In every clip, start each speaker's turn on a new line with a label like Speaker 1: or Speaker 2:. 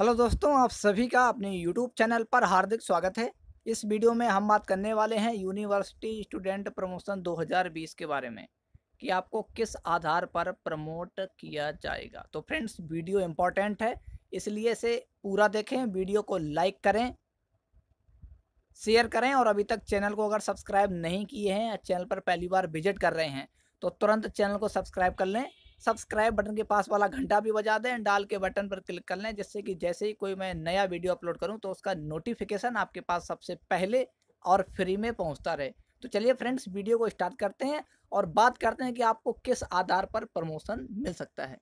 Speaker 1: hello दोस्तों आप सभी का अपने यूट्यूब चैनल पर हार्दिक स्वागत है इस वीडियो में हम बात करने वाले हैं यूनिवर्सिटी स्टूडेंट प्रमोशन 2020 के बारे में कि आपको किस आधार पर प्रमोट किया जाएगा तो फ्रेंड्स वीडियो इम्पॉर्टेंट है इसलिए से पूरा देखें वीडियो को लाइक करें शेयर करें और अभी तक चैनल को अगर सब्सक्राइब नहीं किए हैं चैनल पर पहली बार विजिट कर रहे हैं तो तुरंत चैनल को सब्सक्राइब कर लें सब्सक्राइब बटन के पास वाला घंटा भी बजा दें डाल के बटन पर क्लिक कर लें जिससे कि जैसे ही कोई मैं नया वीडियो अपलोड करूँ तो उसका नोटिफिकेशन आपके पास सबसे पहले और फ्री में पहुँचता रहे तो चलिए फ्रेंड्स वीडियो को स्टार्ट करते हैं और बात करते हैं कि आपको किस आधार पर प्रमोशन मिल सकता है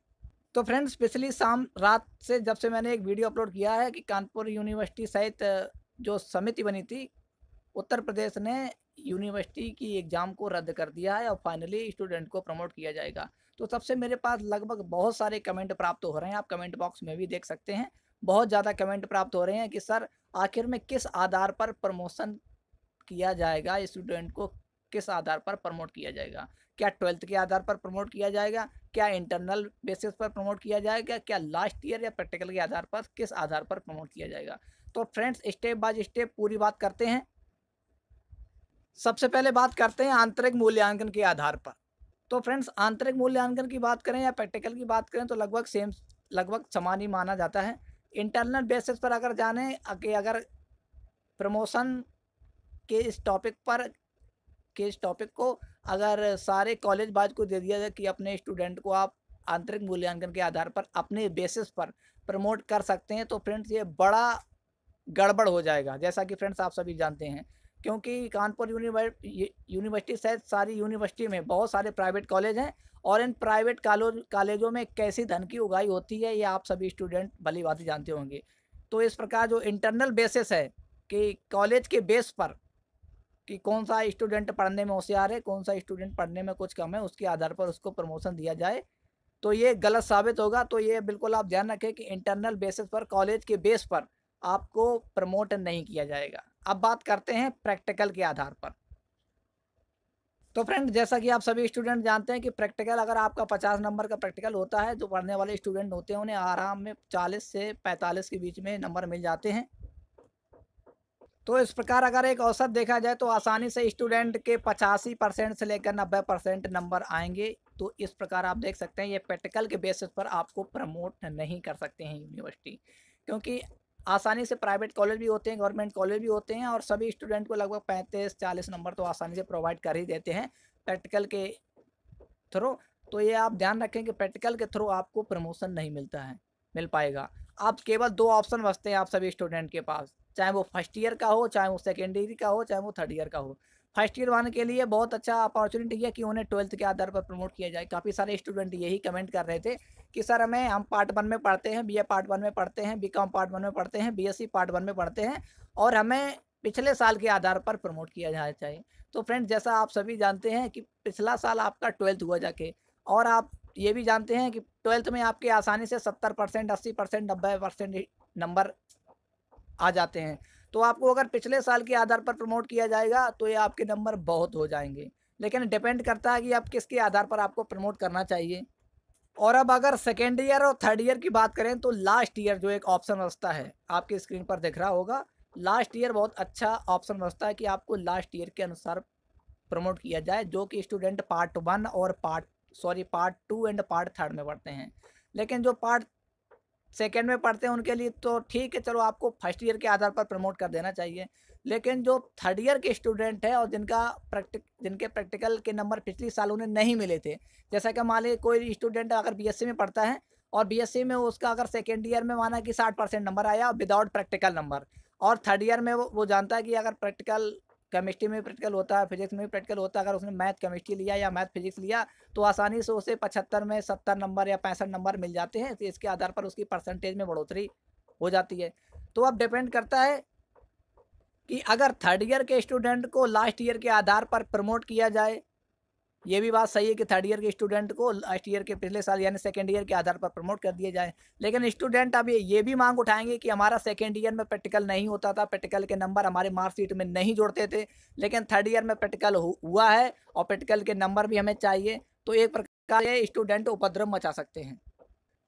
Speaker 1: तो फ्रेंड्स पिछली शाम रात से जब से मैंने एक वीडियो अपलोड किया है कि कानपुर यूनिवर्सिटी सहित जो समिति बनी थी उत्तर प्रदेश ने यूनिवर्सिटी की एग्ज़ाम को रद्द कर दिया है और फाइनली स्टूडेंट को प्रमोट किया जाएगा तो सबसे मेरे पास लगभग बहुत सारे कमेंट प्राप्त हो रहे हैं आप कमेंट बॉक्स में भी देख सकते हैं बहुत ज़्यादा कमेंट प्राप्त हो रहे हैं कि सर आखिर में किस आधार पर प्रमोशन किया जाएगा स्टूडेंट को किस आधार पर प्रमोट किया जाएगा क्या ट्वेल्थ के आधार पर प्रमोट किया जाएगा क्या इंटरनल बेसिस पर प्रमोट किया जाएगा क्या लास्ट ईयर या प्रैक्टिकल के आधार पर किस आधार पर प्रमोट किया जाएगा तो फ्रेंड्स स्टेप बाय स्टेप पूरी बात करते हैं सबसे पहले बात करते हैं आंतरिक मूल्यांकन के आधार पर तो फ्रेंड्स आंतरिक मूल्यांकन की बात करें या प्रैक्टिकल की बात करें तो लगभग सेम लगभग समान ही माना जाता है इंटरनल बेसिस पर अगर जाने कि अगर प्रमोशन के इस टॉपिक पर के इस टॉपिक को अगर सारे कॉलेज बाज को दे दिया जाए कि अपने स्टूडेंट को आप आंतरिक मूल्यांकन के आधार पर अपने बेसिस पर प्रमोट कर सकते हैं तो फ्रेंड्स ये बड़ा गड़बड़ हो जाएगा जैसा कि फ्रेंड्स आप सभी जानते हैं क्योंकि कानपुर यूनिवर्सिटी सहित सारी यूनिवर्सिटी में बहुत सारे प्राइवेट कॉलेज हैं और इन प्राइवेट कॉलेजों में कैसी धन की उगाई होती है ये आप सभी स्टूडेंट भली बात जानते होंगे तो इस प्रकार जो इंटरनल बेसिस है कि कॉलेज के बेस पर कि कौन सा स्टूडेंट पढ़ने में होशियार है कौन सा स्टूडेंट पढ़ने में कुछ कम है उसके आधार पर उसको प्रमोशन दिया जाए तो ये गलत साबित होगा तो ये बिल्कुल आप ध्यान रखें कि इंटरनल बेसिस पर कॉलेज के बेस पर आपको प्रमोट नहीं किया जाएगा अब बात करते हैं प्रैक्टिकल के आधार पर तो फ्रेंड जैसा कि आप सभी स्टूडेंट जानते हैं कि प्रैक्टिकल अगर आपका पचास नंबर का प्रैक्टिकल होता है जो तो पढ़ने वाले स्टूडेंट होते हैं उन्हें आराम में चालीस से पैंतालीस के बीच में नंबर मिल जाते हैं तो इस प्रकार अगर एक औसत देखा जाए तो आसानी से स्टूडेंट के पचासी परसेंट से लेकर नब्बे परसेंट नंबर आएंगे तो इस प्रकार आप देख सकते हैं ये प्रैक्टिकल के बेसिस पर आपको प्रमोट नहीं कर सकते हैं यूनिवर्सिटी क्योंकि आसानी से प्राइवेट कॉलेज भी होते हैं गवर्नमेंट कॉलेज भी होते हैं और सभी स्टूडेंट को लगभग पैंतीस चालीस नंबर तो आसानी से प्रोवाइड कर ही देते हैं प्रैक्टिकल के थ्रू तो ये आप ध्यान रखें कि प्रैक्टिकल के थ्रू आपको प्रमोशन नहीं मिलता है मिल पाएगा आप केवल दो ऑप्शन बचते हैं आप सभी स्टूडेंट के पास चाहे वो फर्स्ट ईयर का हो चाहे वो सेकेंड ईयर का हो चाहे वो थर्ड ईयर का हो फर्स्ट ईयर वन के लिए बहुत अच्छा अपॉर्चुनिटी है कि उन्हें ट्वेल्थ के आधार पर प्रमोट किया जाए काफ़ी सारे स्टूडेंट यही कमेंट कर रहे थे कि सर हमें हम पार्ट वन में पढ़ते हैं बीए पार्ट वन में पढ़ते हैं बीकॉम पार्ट वन में पढ़ते हैं बीएससी पार्ट वन में पढ़ते हैं और हमें पिछले साल के आधार पर प्रमोट किया जाना चाहिए तो फ्रेंड जैसा आप सभी जानते हैं कि पिछला साल आपका ट्वेल्थ हुआ जाके और आप ये भी जानते हैं कि ट्वेल्थ में आपके आसानी से सत्तर परसेंट अस्सी परसेंट नब्बे परसेंट नंबर आ जाते हैं तो आपको अगर पिछले साल के आधार पर प्रमोट किया जाएगा तो ये आपके नंबर बहुत हो जाएंगे लेकिन डिपेंड करता है कि आप किसके आधार पर आपको प्रमोट करना चाहिए और अब अगर सेकेंड ईयर और थर्ड ईयर की बात करें तो लास्ट ईयर जो एक ऑप्शन रस्ता है आपकी स्क्रीन पर दिख रहा होगा लास्ट ईयर बहुत अच्छा ऑप्शन रस्ता है कि आपको लास्ट ईयर के अनुसार प्रमोट किया जाए जो कि स्टूडेंट पार्ट वन और part sorry part two and part third में पढ़ते हैं लेकिन जो पार्ट सेकेंड में पढ़ते हैं उनके लिए तो ठीक है चलो आपको फर्स्ट ईयर के आधार पर प्रमोट कर देना चाहिए लेकिन जो थर्ड ईयर के स्टूडेंट हैं और जिनका प्रैक्टिक जिनके प्रैक्टिकल के नंबर पिछले साल उन्हें नहीं मिले थे जैसा कि मान लीजिए कोई स्टूडेंट अगर बीएससी में पढ़ता है और बीएससी में उसका अगर सेकेंड ईयर में माना कि साठ परसेंट नंबर आया विदाउट प्रैक्टिकल नंबर और थर्ड ईयर में वो वो जानता है कि अगर प्रैक्टिकल केमिस्ट्री में प्रैक्टिकल होता है फिजिक्स में प्रैक्टिकल होता है अगर उसने मैथ केमिस्ट्री लिया या मैथ फिजिक्स लिया तो आसानी से उसे पचहत्तर में सत्तर नंबर या पैंसठ नंबर मिल जाते हैं तो इसके आधार पर उसकी परसेंटेज में बढ़ोतरी हो जाती है तो अब डिपेंड करता है कि अगर थर्ड ईयर के स्टूडेंट को लास्ट ईयर के आधार पर प्रमोट किया जाए ये भी बात सही है कि थर्ड ईयर के स्टूडेंट को लास्ट ईयर के पिछले साल यानी सेकेंड ईयर के आधार पर प्रमोट कर दिया जाए लेकिन स्टूडेंट अब ये भी मांग उठाएंगे कि हमारा सेकेंड ईयर में प्रैक्टिकल नहीं होता था प्रैक्टिकल के नंबर हमारे मार्कशीट में नहीं जोड़ते थे लेकिन थर्ड ईयर में प्रैक्टिकल हुआ है और प्रैक्टिकल के नंबर भी हमें चाहिए तो एक प्रकार ये स्टूडेंट उपद्रव मचा सकते हैं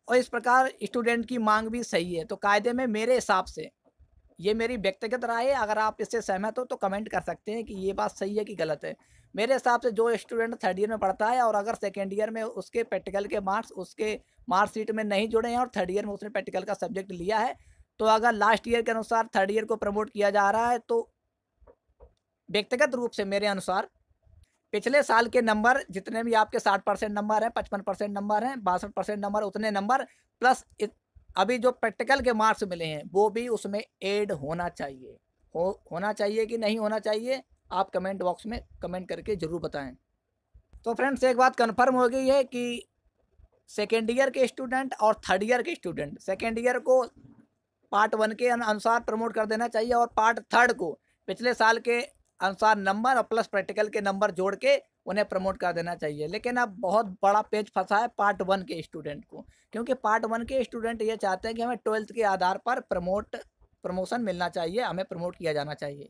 Speaker 1: और इस प्रकार स्टूडेंट की मांग भी सही है तो कायदे में मेरे हिसाब से ये मेरी व्यक्तिगत राय है अगर आप इससे सहमत हो तो कमेंट कर सकते हैं कि ये बात सही है कि गलत है मेरे हिसाब से जो स्टूडेंट थर्ड ईयर में पढ़ता है और अगर सेकेंड ईयर में उसके प्रैक्टिकल के मार्क्स उसके मार्कशीट में नहीं जुड़े हैं और थर्ड ईयर में उसने प्रैक्टिकल का सब्जेक्ट लिया है तो अगर लास्ट ईयर के अनुसार थर्ड ईयर को प्रमोट किया जा रहा है तो व्यक्तिगत रूप से मेरे अनुसार पिछले साल के नंबर जितने भी आपके साठ परसेंट नंबर हैं पचपन परसेंट नंबर हैं बासठ परसेंट नंबर उतने नंबर प्लस अभी जो प्रैक्टिकल के मार्क्स मिले हैं वो भी उसमें ऐड होना चाहिए हो होना चाहिए कि नहीं होना चाहिए आप कमेंट बॉक्स में कमेंट करके ज़रूर बताएं तो फ्रेंड्स एक बात कन्फर्म हो गई है कि सेकेंड ईयर के स्टूडेंट और थर्ड ईयर के स्टूडेंट सेकेंड ईयर को पार्ट वन के अनुसार प्रमोट कर देना चाहिए और पार्ट थर्ड को पिछले साल के अनुसार नंबर और प्लस प्रैक्टिकल के नंबर जोड़ के उन्हें प्रमोट कर देना चाहिए लेकिन अब बहुत बड़ा पेज फंसा है पार्ट वन के स्टूडेंट को क्योंकि पार्ट वन के स्टूडेंट ये चाहते हैं कि हमें ट्वेल्थ के आधार पर प्रमोट प्रमोशन मिलना चाहिए हमें प्रमोट किया जाना चाहिए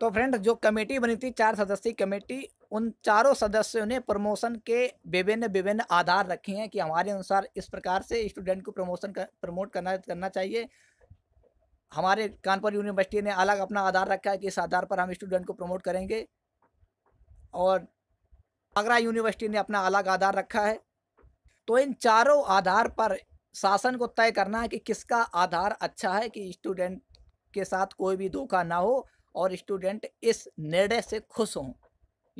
Speaker 1: तो फ्रेंड जो कमेटी बनी थी चार सदस्यीय कमेटी उन चारों सदस्यों ने प्रमोशन के विभिन्न विभिन्न आधार रखे हैं कि हमारे अनुसार इस प्रकार से स्टूडेंट को प्रमोशन कर, प्रमोट करना करना चाहिए हमारे कानपुर यूनिवर्सिटी ने अलग अपना आधार रखा है कि इस आधार पर हम स्टूडेंट को प्रमोट करेंगे और आगरा यूनिवर्सिटी ने अपना अलग आधार रखा है तो इन चारों आधार पर शासन को तय करना है कि किसका आधार अच्छा है कि स्टूडेंट के साथ कोई भी धोखा ना हो और स्टूडेंट इस निर्णय से खुश हों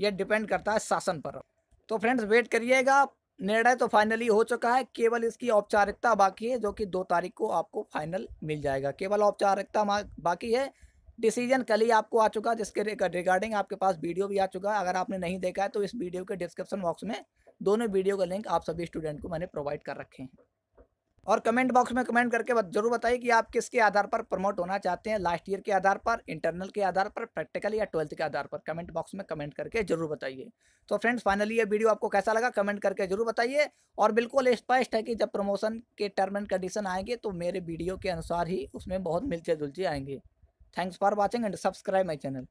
Speaker 1: यह डिपेंड करता है शासन पर तो फ्रेंड्स वेट करिएगा निर्णय तो फाइनली हो चुका है केवल इसकी औपचारिकता बाकी है जो कि दो तारीख को आपको फाइनल मिल जाएगा केवल औपचारिकता बाकी है डिसीजन कल ही आपको आ चुका है जिसके रिगार्डिंग आपके पास वीडियो भी आ चुका है अगर आपने नहीं देखा है तो इस वीडियो के डिस्क्रिप्शन बॉक्स में दोनों वीडियो का लिंक आप सभी स्टूडेंट को मैंने प्रोवाइड कर रखे हैं और कमेंट बॉक्स में कमेंट करके जरूर बताइए कि आप किसके आधार पर प्रमोट होना चाहते हैं लास्ट ईयर के आधार पर इंटरनल के आधार पर प्रैक्टिकल या ट्वेल्थ के आधार पर कमेंट बॉक्स में कमेंट करके जरूर बताइए तो फ्रेंड्स फाइनली ये वीडियो आपको कैसा लगा कमेंट करके जरूर बताइए और बिल्कुल स्पष्ट है कि जब प्रमोशन के टर्म एंड कंडीशन आएंगे तो मेरे वीडियो के अनुसार ही उसमें बहुत मिलते जुलते आएंगे thanks for watching and subscribe my channel